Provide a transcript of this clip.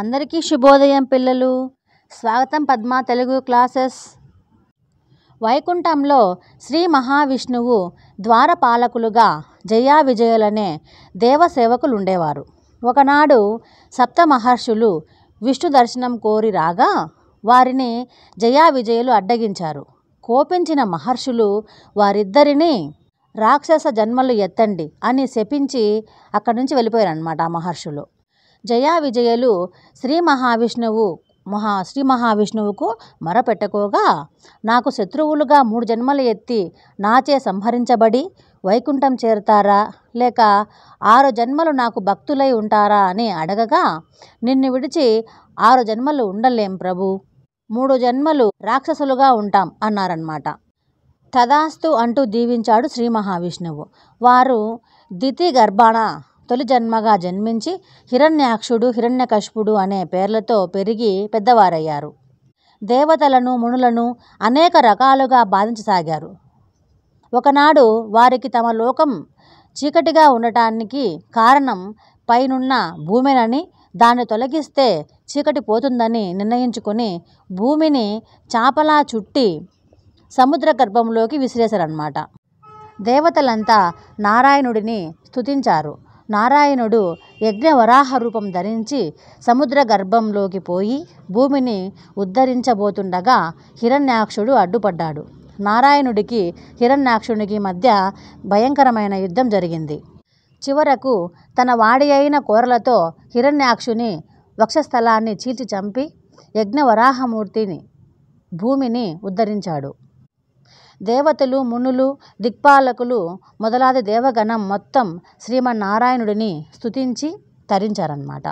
అందరికీ శుభోదయం పిల్లలు స్వాగతం పద్మ తెలుగు క్లాసెస్ వైకుంఠంలో శ్రీ మహావిష్ణువు ద్వారపాలకులుగా జయా విజయులనే దేవసేవకులు ఉండేవారు ఒకనాడు సప్త మహర్షులు విష్ణు దర్శనం కోరి రాగా వారిని జయా విజయులు అడ్డగించారు కోపించిన మహర్షులు వారిద్దరినీ రాక్షస జన్మలు ఎత్తండి అని శపించి అక్కడి నుంచి వెళ్ళిపోయారు అనమాట ఆ మహర్షులు జయా విజయలు శ్రీ మహావిష్ణువు మహా శ్రీ మహావిష్ణువుకు మొరపెట్టుకోగా నాకు శత్రువులుగా మూడు జన్మలు ఎత్తి నాచే సంహరించబడి వైకుంఠం చేరుతారా లేక ఆరు జన్మలు నాకు భక్తులై ఉంటారా అని అడగగా నిన్ను విడిచి ఆరు జన్మలు ఉండలేం ప్రభు మూడు జన్మలు రాక్షసులుగా ఉంటాం అన్నారన్నమాట తదాస్తు అంటూ దీవించాడు శ్రీ మహావిష్ణువు వారు దితి గర్భాణ తొలి జన్మగా జన్మించి హిరణ్యాక్షుడు హిరణ్యకష్పుడు అనే పేర్లతో పెరిగి పెద్దవారయ్యారు దేవతలను మునులను అనేక రకాలుగా బాధించసాగారు ఒకనాడు వారికి తమ లోకం చీకటిగా ఉండటానికి కారణం పైనున్న భూమినని దాన్ని తొలగిస్తే చీకటి పోతుందని నిర్ణయించుకొని భూమిని చాపలా చుట్టి సముద్ర గర్భంలోకి విసిరేశారన్నమాట దేవతలంతా నారాయణుడిని స్తుతించారు నారాయణుడు యజ్ఞవరాహ రూపం ధరించి సముద్ర గర్భంలోకి పోయి భూమిని ఉద్ధరించబోతుండగా హిరణ్యాక్షుడు అడ్డుపడ్డాడు నారాయణుడికి హిరణ్యాక్షునికి మధ్య భయంకరమైన యుద్ధం జరిగింది చివరకు తన వాడి అయిన కోరలతో హిరణ్యాక్షుని వక్షస్థలాన్ని చీల్చి చంపి యజ్ఞవరాహమూర్తిని భూమిని ఉద్ధరించాడు దేవతలు మునులు దిక్పాలకులు మొదలాది దేవగణం మొత్తం శ్రీమన్నారాయణుడిని స్థుతించి తరించారన్నమాట